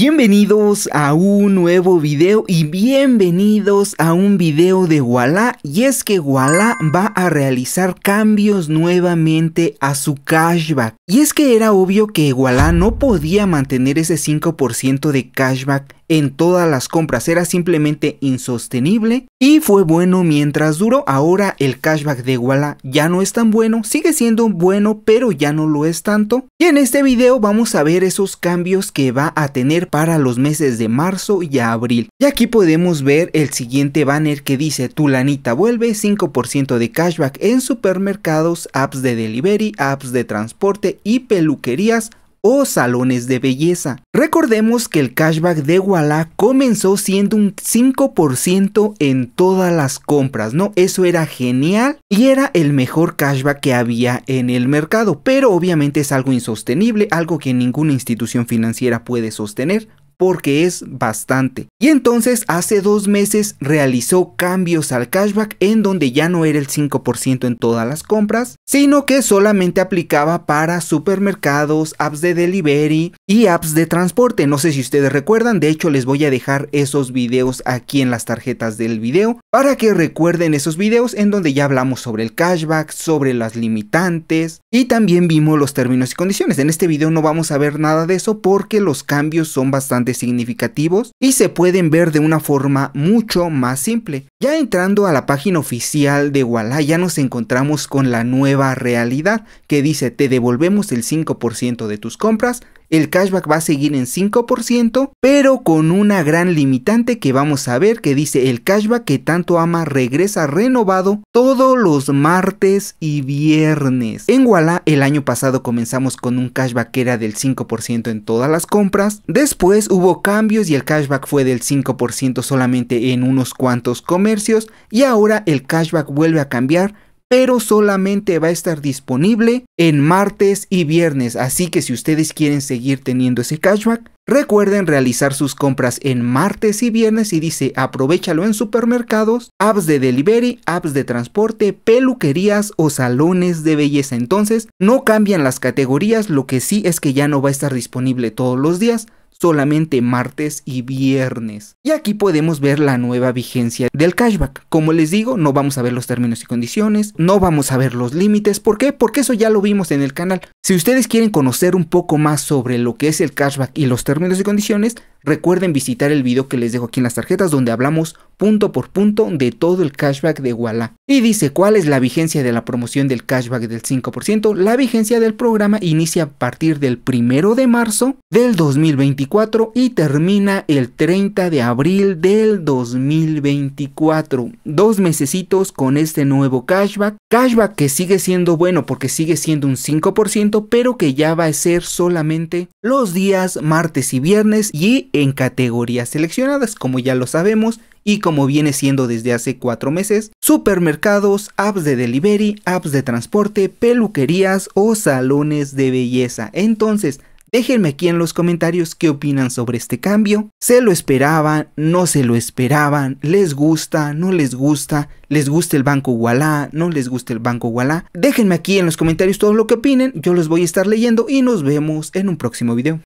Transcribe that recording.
Bienvenidos a un nuevo video y bienvenidos a un video de Walla y es que Walla va a realizar cambios nuevamente a su cashback y es que era obvio que Walla no podía mantener ese 5% de cashback en todas las compras. Era simplemente insostenible y fue bueno mientras duró. Ahora el cashback de Walla ya no es tan bueno, sigue siendo bueno pero ya no lo es tanto. Y en este video vamos a ver esos cambios que va a tener para los meses de marzo y abril. Y aquí podemos ver el siguiente banner que dice tu lanita vuelve 5% de cashback en supermercados, apps de delivery, apps de transporte y peluquerías o salones de belleza. Recordemos que el cashback de Wallah comenzó siendo un 5% en todas las compras, ¿no? Eso era genial y era el mejor cashback que había en el mercado, pero obviamente es algo insostenible, algo que ninguna institución financiera puede sostener porque es bastante. Y entonces hace dos meses realizó cambios al cashback en donde ya no era el 5% en todas las compras, sino que solamente aplicaba para supermercados, apps de delivery y apps de transporte. No sé si ustedes recuerdan, de hecho les voy a dejar esos videos aquí en las tarjetas del video para que recuerden esos videos en donde ya hablamos sobre el cashback, sobre las limitantes y también vimos los términos y condiciones. En este video no vamos a ver nada de eso porque los cambios son bastante significativos y se pueden ver de una forma mucho más simple. Ya entrando a la página oficial de Walla ya nos encontramos con la nueva realidad que dice te devolvemos el 5% de tus compras el cashback va a seguir en 5%, pero con una gran limitante que vamos a ver que dice el cashback que tanto ama regresa renovado todos los martes y viernes. En Walla el año pasado comenzamos con un cashback que era del 5% en todas las compras. Después hubo cambios y el cashback fue del 5% solamente en unos cuantos comercios y ahora el cashback vuelve a cambiar pero solamente va a estar disponible en martes y viernes, así que si ustedes quieren seguir teniendo ese cashback, recuerden realizar sus compras en martes y viernes y dice aprovechalo en supermercados, apps de delivery, apps de transporte, peluquerías o salones de belleza. Entonces, no cambian las categorías, lo que sí es que ya no va a estar disponible todos los días, solamente martes y viernes. Y aquí podemos ver la nueva vigencia del cashback. Como les digo, no vamos a ver los términos y condiciones, no vamos a ver los límites. ¿Por qué? Porque eso ya lo vimos en el canal. Si ustedes quieren conocer un poco más sobre lo que es el cashback y los términos y condiciones, recuerden visitar el video que les dejo aquí en las tarjetas donde hablamos punto por punto de todo el cashback de Walla. Y dice cuál es la vigencia de la promoción del cashback del 5%. La vigencia del programa inicia a partir del 1 de marzo del 2024 y termina el 30 de abril del 2024. Dos mesecitos con este nuevo cashback. Cashback que sigue siendo bueno porque sigue siendo un 5%, pero que ya va a ser solamente los días martes y viernes y en categorías seleccionadas, como ya lo sabemos y como viene siendo desde hace cuatro meses, supermercados, apps de delivery, apps de transporte, peluquerías o salones de belleza. Entonces, Déjenme aquí en los comentarios qué opinan sobre este cambio. ¿Se lo esperaban? ¿No se lo esperaban? ¿Les gusta? ¿No les gusta? ¿Les gusta el banco Wallah? ¿No les gusta el banco Wallah? Déjenme aquí en los comentarios todo lo que opinen. Yo los voy a estar leyendo y nos vemos en un próximo video.